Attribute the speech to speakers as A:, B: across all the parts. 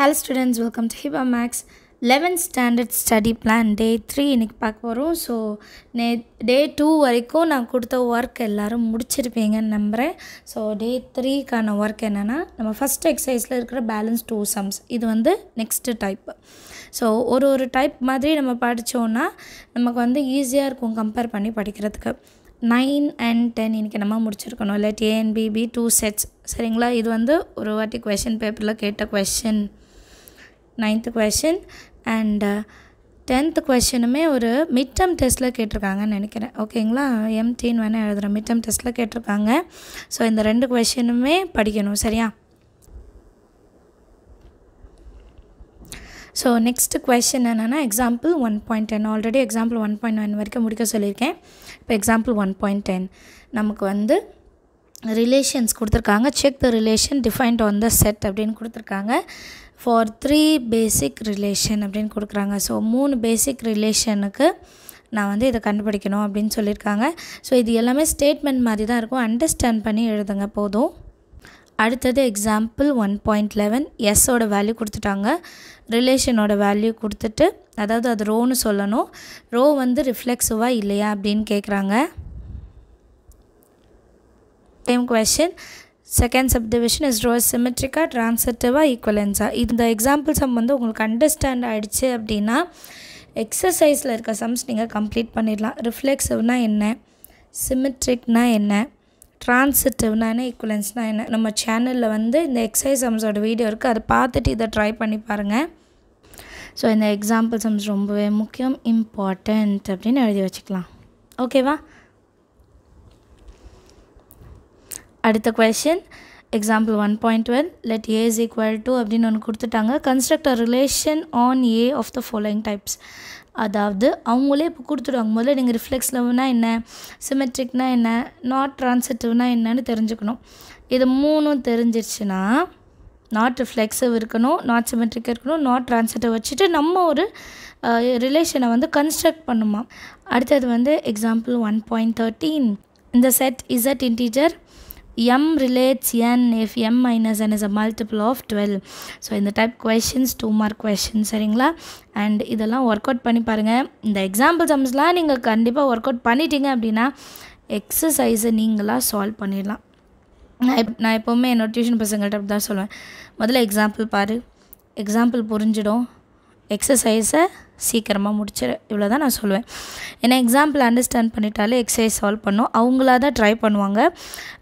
A: hello students welcome to ஹிபா maths eleventh standard study plan day three இன்றைக்கி பார்க்க போகிறோம் ஸோ நே டே டூ வரைக்கும் நான் கொடுத்த ஒர்க் எல்லோரும் முடிச்சிருப்பீங்கன்னு நம்புகிறேன் ஸோ டே த்ரீக்கான ஒர்க் என்னென்னா நம்ம ஃபஸ்ட் எக்ஸசைஸில் இருக்கிற பேலன்ஸ் டூ சம்ஸ் இது வந்து நெக்ஸ்ட்டு டைப் ஸோ ஒரு ஒரு டைப் மாதிரி நம்ம படித்தோன்னா நமக்கு வந்து ஈஸியாக இருக்கும் கம்பேர் பண்ணி படிக்கிறதுக்கு நைன் அண்ட் டென் இன்றைக்கி நம்ம முடிச்சிருக்கணும் இல்லை டிஎன்பிபி டூ செட்ஸ் சரிங்களா இது வந்து ஒரு வாட்டி கொஷின் பேப்பரில் கேட்ட question ninth question and tenth கொஷனுமே ஒரு மிட் டேர்ம் டெஸ்ட்டில் கேட்டிருக்காங்கன்னு நினைக்கிறேன் ஓகேங்களா எம்டின்னு வேணால் எழுதுகிறேன் மிட் டேர்ம் டெஸ்ட்டில் கேட்டிருக்காங்க ஸோ இந்த ரெண்டு கொஷனுமே படிக்கணும் சரியா ஸோ நெக்ஸ்ட்டு கொஷின் என்னென்னா example one point ten already example one point nine வரைக்கும் முடிக்க சொல்லியிருக்கேன் இப்போ எக்ஸாம்பிள் ஒன் பாயிண்ட் டென் நமக்கு வந்து ரிலேஷன்ஸ் கொடுத்துருக்காங்க check the relation defined on the set அப்படின்னு கொடுத்துருக்காங்க ஃபார் த்ரீ பேசிக் ரிலேஷன் அப்படின்னு கொடுக்குறாங்க ஸோ மூணு பேசிக் ரிலேஷனுக்கு நான் வந்து இதை கண்டுபிடிக்கணும் அப்படின்னு சொல்லியிருக்காங்க ஸோ இது எல்லாமே ஸ்டேட்மெண்ட் மாதிரி தான் இருக்கும் அண்டர்ஸ்டாண்ட் பண்ணி எழுதுங்க போதும் அடுத்தது எக்ஸாம்பிள் ஒன் பாயிண்ட் லெவன் எஸ்ஸோட வேல்யூ கொடுத்துட்டாங்க ரிலேஷனோட வேல்யூ கொடுத்துட்டு அதாவது அது ரோன்னு சொல்லணும் ரோ வந்து ரிஃப்ளெக்ஸிவாக இல்லையா அப்படின்னு கேட்குறாங்க same question second sub subdivision is ரோஸ் சிமெட்ரிக்கா டிரான்சிட்டிவா ஈக்குவலன்ஸா இந்த எக்ஸாம்பிள் சம் வந்து உங்களுக்கு அண்டர்ஸ்டாண்ட் ஆகிடுச்சு அப்படின்னா எக்ஸசைஸில் இருக்க சம்ஸ் நீங்கள் கம்ப்ளீட் பண்ணிடலாம் ரிஃப்ளெக்ஸிவ்னால் என்ன சிமெட்ரிக்னால் என்ன என்ன ஈக்குவலன்ஸ்னால் என்ன நம்ம சேனலில் வந்து இந்த எக்ஸசைஸ் சம்ஸோட வீடியோ இருக்குது அதை பார்த்துட்டு இதை ட்ரை பண்ணி பாருங்கள் ஸோ இந்த எக்ஸாம்பிள் சம்ஸ் ரொம்பவே முக்கியம் இம்பார்ட்டண்ட் அப்படின்னு எழுதி வச்சுக்கலாம் ஓகேவா அடுத்த question example one point twelve let A is equal to அப்படின்னு ஒன்று கொடுத்துட்டாங்க construct relation on A of the following types அதாவது அவங்களே இப்போ கொடுத்துடுவாங்க முதல்ல நீங்கள் ரிஃப்ளெக்ஸ் லவ்னால் என்ன சிமெட்ரிக்னால் என்ன நாட் ட்ரான்சிட்டிவ்னால் என்னன்னு தெரிஞ்சுக்கணும் இது மூணும் தெரிஞ்சிருச்சுன்னா நாட் ரிஃப்ளெக்ஸிவ் இருக்கணும் நாட் சிமெட்ரிக்காக இருக்கணும் நாட் ட்ரான்சிட்டிவ் வச்சுட்டு நம்ம ஒரு ரிலேஷனை வந்து கன்ஸ்ட்ரக்ட் பண்ணுமா அடுத்தது வந்து எக்ஸாம்பிள் ஒன் பாயிண்ட் தேர்ட்டீன் இந்த set is at integer m relates n if m minus n is a multiple of twelve so இந்த type questions two mark question சரிங்களா அண்ட் இதெல்லாம் ஒர்க் அவுட் பண்ணி பாருங்கள் இந்த எக்ஸாம்பிள் சம்ஸ்லாம் நீங்கள் கண்டிப்பாக ஒர்க் அவுட் பண்ணிட்டீங்க அப்படின்னா எக்ஸசைஸை நீங்களாக சால்வ் பண்ணிடலாம் நான் நான் எப்போவுமே என்னோட டியூஷன் பசங்கள்கிட்ட அப்படி தான் சொல்லுவேன் முதல்ல எக்ஸாம்பிள் பாரு எக்ஸாம்பிள் புரிஞ்சிடும் எக்ஸசைஸை சீக்கிரமாக முடிச்சிடு இவ்வளோ தான் நான் சொல்லுவேன் ஏன்னா எக்ஸாம்பிள் அண்டர்ஸ்டாண்ட் பண்ணிட்டாலே எக்ஸசைஸ் சால்வ் பண்ணும் அவங்களா தான் ட்ரை பண்ணுவாங்க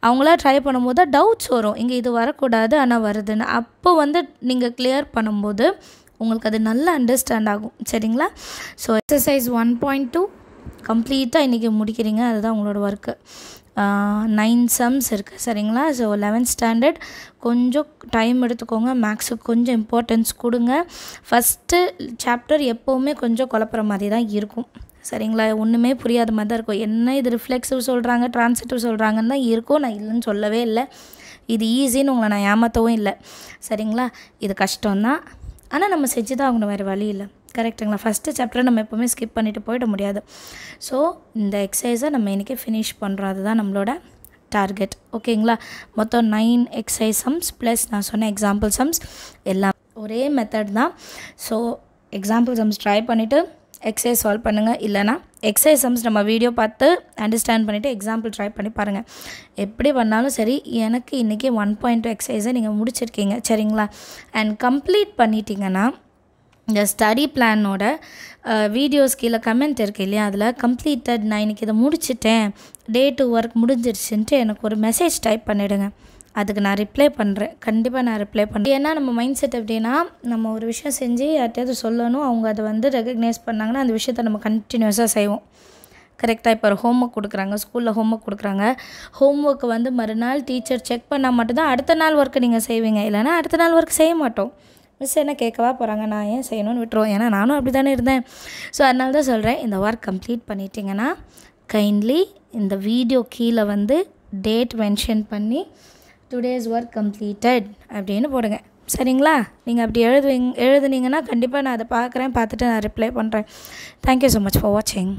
A: அவங்களா ட்ரை பண்ணும்போது தான் டவுட்ஸ் வரும் இங்கே இது வரக்கூடாது ஆனால் வருதுன்னு அப்போ வந்து நீங்கள் கிளியர் பண்ணும்போது உங்களுக்கு அது நல்லா அண்டர்ஸ்டாண்ட் ஆகும் சரிங்களா so exercise one point two கம்ப்ளீட்டாக இன்றைக்கி முடிக்கிறீங்க அதுதான் உங்களோட ஒர்க்கு நைன் சம்ஸ் இருக்குது சரிங்களா ஸோ லெவன்த் ஸ்டாண்டர்ட் கொஞ்சம் டைம் எடுத்துக்கோங்க மேக்ஸுக்கு கொஞ்சம் இம்பார்ட்டன்ஸ் கொடுங்க ஃபஸ்ட்டு சாப்டர் எப்போவுமே கொஞ்சம் குழப்புற மாதிரி தான் இருக்கும் சரிங்களா ஒன்றுமே புரியாத மாதிரி தான் இருக்கும் என்ன இது ரிஃப்ளெக்ஸிவ் சொல்கிறாங்க டிரான்சிட்டிவ் சொல்கிறாங்கன்னு தான் இருக்கும் நான் இல்லைன்னு சொல்லவே இல்லை இது ஈஸின்னு உங்களை நான் ஏமாற்றவும் இல்லை சரிங்களா இது கஷ்டம்தான் ஆனால் நம்ம செஞ்சு தான் ஆகணும் வேறு வழி இல்லை கரெக்டுங்களா ஃபஸ்ட்டு சாப்டரை நம்ம எப்போவுமே ஸ்கிப் பண்ணிவிட்டு போயிட முடியாது ஸோ இந்த எக்ஸசைஸை நம்ம இன்றைக்கி ஃபினிஷ் பண்ணுறோம் அதுதான் நம்மளோட டார்கெட் ஓகேங்களா மொத்தம் நைன் எக்ஸசைஸ் சம்ஸ் ப்ளஸ் நான் சொன்ன எக்ஸாம்பிள் சம்ஸ் எல்லாம் ஒரே மெத்தட் தான் ஸோ எக்ஸாம்பிள் சம்ஸ் ட்ரை பண்ணிவிட்டு எக்ஸசைஸ் சால்வ் பண்ணுங்கள் இல்லைனா எக்ஸசைஸ் சம்ஸ் நம்ம வீடியோ பார்த்து அண்டர்ஸ்டாண்ட் பண்ணிவிட்டு எக்ஸாம்பிள் ட்ரை பண்ணி பாருங்கள் எப்படி பண்ணாலும் சரி எனக்கு இன்றைக்கி ஒன் பாயிண்ட் டூ எக்ஸசைஸை நீங்கள் முடிச்சிருக்கீங்க சரிங்களா அண்ட் கம்ப்ளீட் பண்ணிட்டீங்கன்னா இந்த ஸ்டடி பிளானோட வீடியோஸ் கீழே கமெண்ட் இருக்குது இல்லையா அதில் கம்ப்ளீட்டட் நான் இன்றைக்கி இதை முடிச்சிட்டேன் டே டு ஒர்க் முடிஞ்சிருச்சுன்ட்டு எனக்கு ஒரு மெசேஜ் டைப் பண்ணிவிடுங்க அதுக்கு நான் ரிப்ளை பண்ணுறேன் கண்டிப்பாக நான் ரிப்ளை பண்ணுறேன் ஏன்னா நம்ம மைண்ட் செட் எப்படின்னா நம்ம ஒரு விஷயம் செஞ்சு யார்ட்டையாவது சொல்லணும் அவங்க அதை வந்து ரெக்கக்னைஸ் பண்ணாங்கன்னா அந்த விஷயத்த நம்ம கண்டினியூஸாக செய்வோம் கரெக்டாக இப்போ ஒரு ஹோம் ஒர்க் கொடுக்குறாங்க ஸ்கூலில் ஹோம் ஒர்க் கொடுக்குறாங்க ஹோம் ஒர்க்கு வந்து மறுநாள் டீச்சர் செக் பண்ணால் மட்டும்தான் அடுத்த நாள் ஒர்க்கு நீங்கள் செய்வீங்க இல்லைனா அடுத்த நாள் ஒர்க் செய்ய மாட்டோம் மிஸ் என்ன கேட்கவா போகிறாங்க நான் ஏன் செய்யணும்னு விட்டுருவோம் ஏன்னா நானும் அப்படி தானே இருந்தேன் ஸோ அதனால தான் சொல்கிறேன் இந்த ஒர்க் கம்ப்ளீட் பண்ணிட்டீங்கன்னா கைண்ட்லி இந்த வீடியோ கீழே வந்து டேட் மென்ஷன் பண்ணி டுடேஸ் ஒர்க் கம்ப்ளீட்டட் அப்படின்னு போடுங்க சரிங்களா நீங்கள் அப்படி எழுதுவீங்க எழுதுனீங்கன்னா கண்டிப்பாக நான் அதை பார்க்குறேன் பார்த்துட்டு நான் ரிப்ளை பண்ணுறேன் தேங்க்யூ ஸோ மச் ஃபார் வாட்சிங்